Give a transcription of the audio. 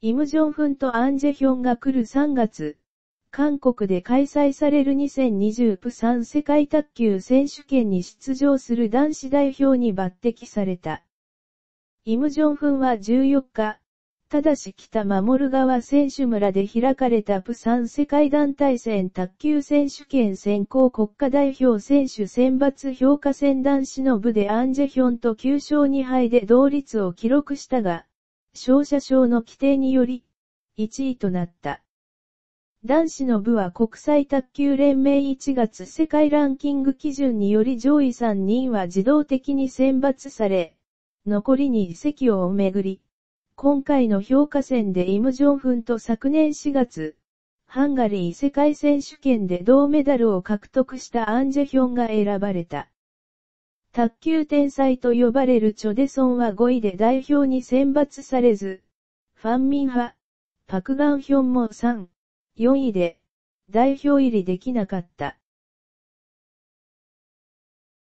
イムジョンフンとアンジェヒョンが来る3月、韓国で開催される2020プサン世界卓球選手権に出場する男子代表に抜擢された。イムジョンフンは14日、ただし北守川選手村で開かれたプサン世界団体戦卓球選手権選考国家代表選手選抜評価戦男子の部でアンジェヒョンと9勝2敗で同率を記録したが、勝者賞の規定により、1位となった。男子の部は国際卓球連盟1月世界ランキング基準により上位3人は自動的に選抜され、残り2席をめぐり、今回の評価戦でイム・ジョンフンと昨年4月、ハンガリー世界選手権で銅メダルを獲得したアンジェヒョンが選ばれた。卓球天才と呼ばれるチョデソンは5位で代表に選抜されず、ファンミンは、パクガンヒョンも3、4位で、代表入りできなかった。